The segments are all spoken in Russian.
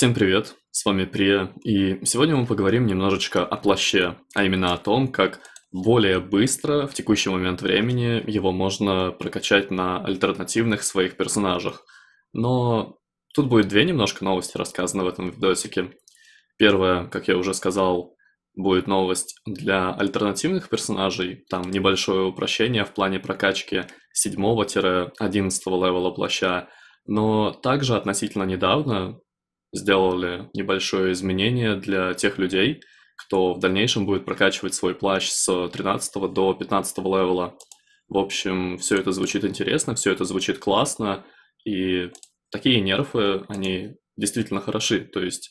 Всем привет, с вами Прия, и сегодня мы поговорим немножечко о плаще, а именно о том, как более быстро в текущий момент времени его можно прокачать на альтернативных своих персонажах. Но тут будет две немножко новости рассказаны в этом видосике. Первое, как я уже сказал, будет новость для альтернативных персонажей, там небольшое упрощение в плане прокачки 7-11 левела плаща, но также относительно недавно, сделали небольшое изменение для тех людей, кто в дальнейшем будет прокачивать свой плащ с 13 до 15 левела. В общем, все это звучит интересно, все это звучит классно, и такие нерфы, они действительно хороши. То есть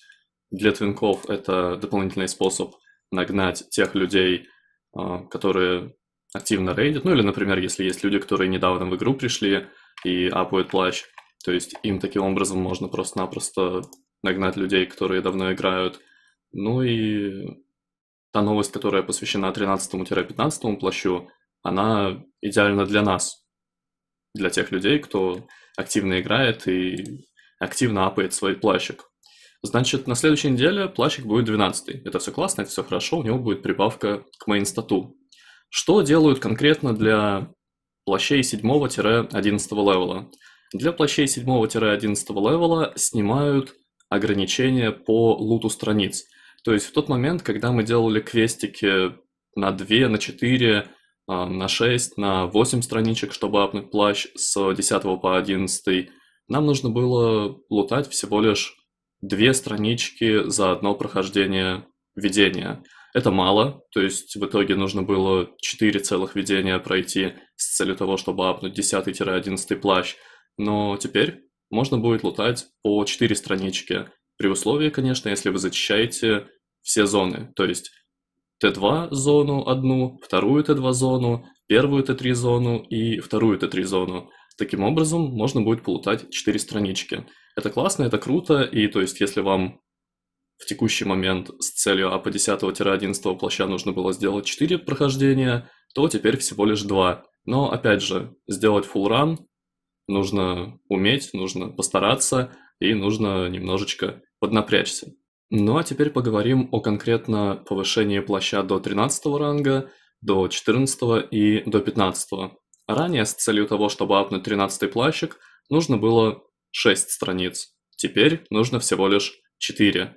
для твинков это дополнительный способ нагнать тех людей, а, которые активно рейдят. Ну или, например, если есть люди, которые недавно в игру пришли и апают плащ, то есть им таким образом можно просто-напросто нагнать людей, которые давно играют. Ну и та новость, которая посвящена 13-15 плащу, она идеальна для нас, для тех людей, кто активно играет и активно апает свой плащик. Значит, на следующей неделе плащик будет 12 Это все классно, это все хорошо, у него будет прибавка к main стату. Что делают конкретно для плащей 7-11 левела? Для плащей 7-11 левела снимают ограничение по луту страниц. То есть в тот момент, когда мы делали квестики на 2, на 4, на 6, на 8 страничек, чтобы апнуть плащ с 10 по 11, нам нужно было лутать всего лишь две странички за одно прохождение видения. Это мало, то есть в итоге нужно было 4 целых видения пройти с целью того, чтобы апнуть 10-11 плащ. Но теперь можно будет лутать по 4 странички, при условии, конечно, если вы зачищаете все зоны, то есть Т2 зону одну, вторую Т2 зону, первую Т3 зону и вторую Т3 зону. Таким образом, можно будет полутать 4 странички. Это классно, это круто, и то есть если вам в текущий момент с целью АП 10-11 плаща нужно было сделать 4 прохождения, то теперь всего лишь 2. Но опять же, сделать full run нужно уметь, нужно постараться и нужно немножечко поднапрячься. Ну а теперь поговорим о конкретно повышении плаща до 13 ранга, до 14 и до 15. Ранее с целью того, чтобы апнуть 13 плащик, нужно было 6 страниц. Теперь нужно всего лишь 4.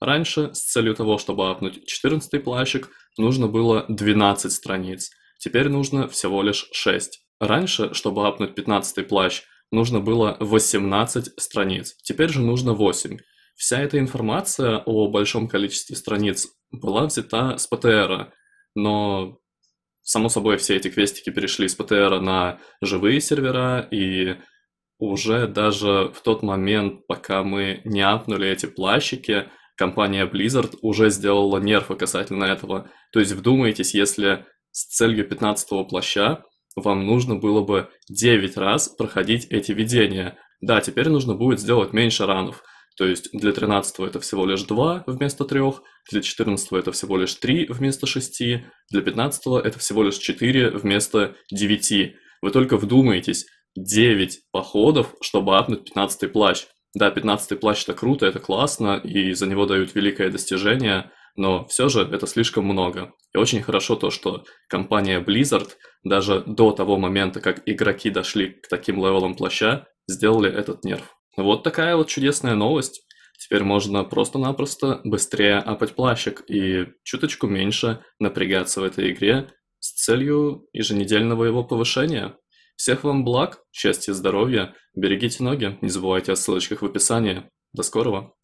Раньше с целью того, чтобы апнуть 14 плащик, нужно было 12 страниц. Теперь нужно всего лишь 6. Раньше, чтобы апнуть 15 плащ, нужно было 18 страниц, теперь же нужно 8. Вся эта информация о большом количестве страниц была взята с ПТРа, но, само собой, все эти квестики перешли с ПТРа на живые сервера, и уже даже в тот момент, пока мы не апнули эти плащики, компания Blizzard уже сделала нерфы касательно этого. То есть вдумайтесь, если с целью 15 плаща вам нужно было бы 9 раз проходить эти видения. Да, теперь нужно будет сделать меньше ранов. То есть для 13 это всего лишь 2 вместо 3, для 14 это всего лишь 3 вместо 6, для 15 это всего лишь 4 вместо 9. Вы только вдумаетесь, 9 походов, чтобы апнуть 15 плащ. Да, 15 плащ это круто, это классно, и за него дают великое достижение – но все же это слишком много. И очень хорошо то, что компания Blizzard даже до того момента, как игроки дошли к таким левелам плаща, сделали этот нерв. Вот такая вот чудесная новость. Теперь можно просто-напросто быстрее апать плащик и чуточку меньше напрягаться в этой игре с целью еженедельного его повышения. Всех вам благ, счастья, здоровья, берегите ноги, не забывайте о ссылочках в описании. До скорого!